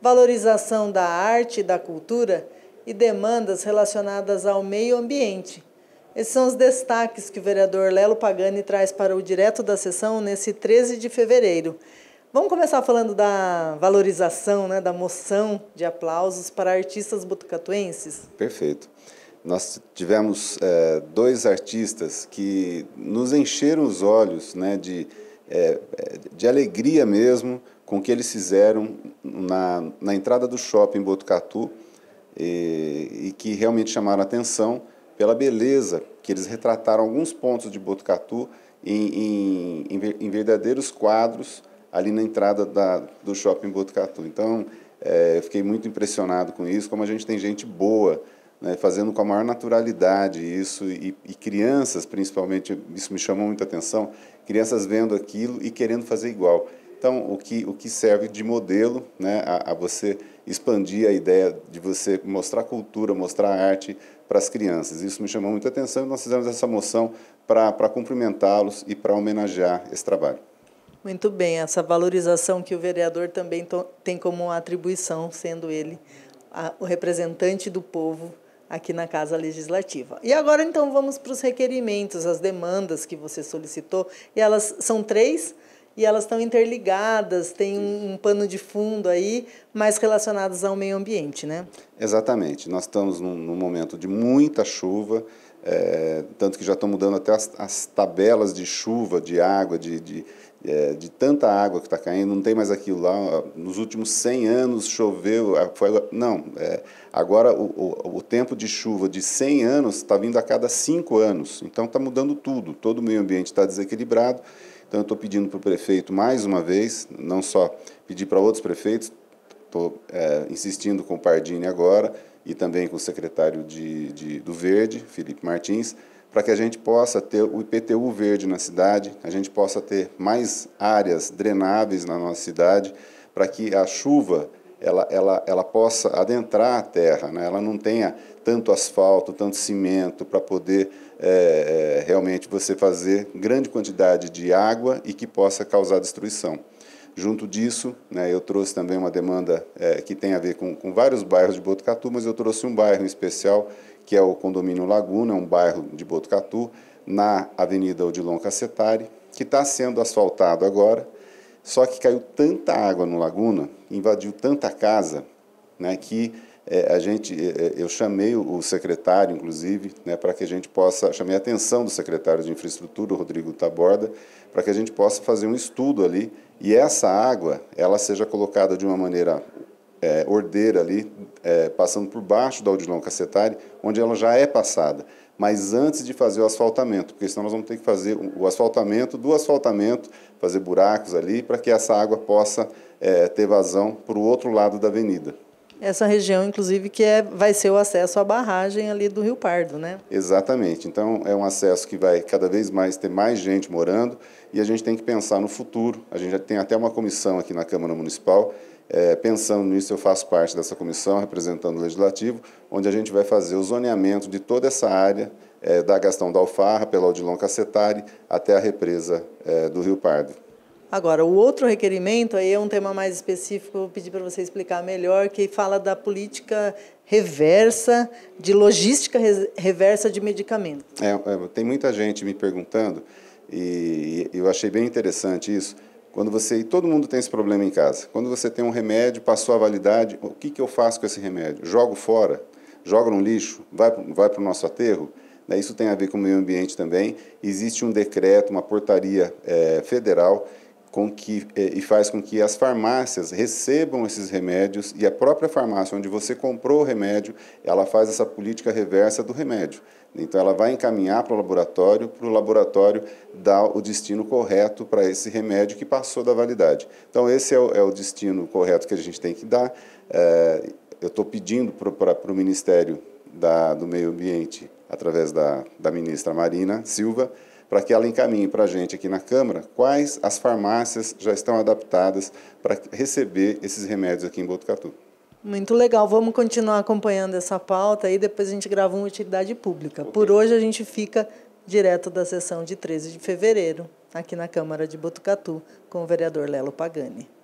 valorização da arte e da cultura e demandas relacionadas ao meio ambiente. Esses são os destaques que o vereador Lelo Pagani traz para o direto da sessão nesse 13 de fevereiro. Vamos começar falando da valorização, né, da moção de aplausos para artistas butucatuenses? Perfeito. Nós tivemos é, dois artistas que nos encheram os olhos né, de, é, de alegria mesmo com o que eles fizeram na, na entrada do shopping Botucatu e, e que realmente chamaram atenção pela beleza que eles retrataram alguns pontos de Botucatu em, em, em verdadeiros quadros ali na entrada da, do shopping Botucatu. Então, é, fiquei muito impressionado com isso, como a gente tem gente boa né, fazendo com a maior naturalidade isso, e, e, crianças, principalmente, isso me chamou muita atenção, crianças vendo aquilo e querendo fazer igual. Então, o que, o que serve de modelo né, a, a você expandir a ideia de você mostrar cultura, mostrar arte para as crianças. Isso me chamou muita atenção e nós fizemos essa moção para, para cumprimentá-los e para homenagear esse trabalho. Muito bem, essa valorização que o vereador também tem como atribuição, sendo ele a, o representante do povo aqui na Casa Legislativa. E agora, então, vamos para os requerimentos, as demandas que você solicitou, e elas são três e elas estão interligadas, tem um, um, pano de fundo aí, mais relacionadas ao meio ambiente, né? Exatamente. Nós estamos num, num momento de muita chuva, é, tanto que já estão mudando até as, as, tabelas de chuva, de água, de, de, é, de tanta água que está caindo, não tem mais aquilo lá. Nos últimos 100 anos choveu, foi, não, é, agora o, o, o, tempo de chuva de 100 anos está vindo a cada 5 anos, então está mudando tudo, todo o meio ambiente está desequilibrado então, eu estou pedindo para o prefeito, mais uma vez, não só pedir para outros prefeitos, estou é, insistindo com o Pardini agora e também com o secretário de, de do Verde, Felipe Martins, para que a gente possa ter o IPTU verde na cidade, a gente possa ter mais áreas drenáveis na nossa cidade, para que a chuva ela, ela, ela possa adentrar a terra, né? ela não tenha tanto asfalto, tanto cimento, para poder é, é, realmente você fazer grande quantidade de água e que possa causar destruição. Junto disso, né, eu trouxe também uma demanda é, que tem a ver com, com, vários bairros de Botucatu, mas eu trouxe um bairro em especial, que é o Condomínio Laguna, um bairro de Botucatu, na Avenida Odilon Cacetari, que está sendo asfaltado agora, só que caiu tanta água no Laguna, invadiu tanta casa, né, que é, a gente, é, é, eu chamei o secretário, inclusive, né, para que a gente possa, chamei a atenção do secretário de infraestrutura, Rodrigo Taborda, para que a gente possa fazer um estudo ali e essa água ela seja colocada de uma maneira é, ordeira ali, é, passando por baixo da Odilon Cacetari, onde ela já é passada, mas antes de fazer o asfaltamento, porque senão nós vamos ter que fazer o asfaltamento do asfaltamento, fazer buracos ali, para que essa água possa é, ter vazão para o outro lado da avenida essa região, inclusive, que é, vai ser o acesso à barragem ali do Rio Pardo, né? Exatamente. Então, é um acesso que vai cada vez mais ter mais gente morando e a gente tem que pensar no futuro. A gente já tem até uma comissão aqui na Câmara Municipal é, pensando nisso, eu faço parte dessa comissão, representando o Legislativo, onde a gente vai fazer o zoneamento de toda essa área, é, da Gastão da Alfarra, pela Odilon Cacetari, até a represa é, do Rio Pardo. Agora, o outro requerimento, aí é um tema mais específico, vou pedir para você explicar melhor, que fala da política reversa, de logística reversa de medicamento. É, é, tem muita gente me perguntando, e, e eu achei bem interessante isso, quando você, e todo mundo tem esse problema em casa, quando você tem um remédio, passou a validade, o que, que eu faço com esse remédio? Jogo fora? Jogo no lixo? Vai, vai para o nosso aterro? Né, isso tem a ver com o meio ambiente também. Existe um decreto, uma portaria é, federal com que, é, e faz com que as farmácias recebam esses remédios e a própria farmácia onde você comprou o remédio, ela faz essa política reversa do remédio. Então, ela vai encaminhar para o laboratório, para o laboratório dar o destino correto para esse remédio que passou da validade. Então, esse é o, é o destino correto que a gente tem que dar. É, eu estou pedindo para o Ministério da, do Meio Ambiente, através da, da ministra Marina Silva, para que ela encaminhe para a gente aqui na Câmara quais as farmácias já estão adaptadas para receber esses remédios aqui em Botucatu. Muito legal. Vamos continuar acompanhando essa pauta e depois a gente grava uma utilidade pública. Okay. Por hoje a gente fica direto da sessão de 13 de fevereiro, aqui na Câmara de Botucatu, com o vereador Lelo Pagani.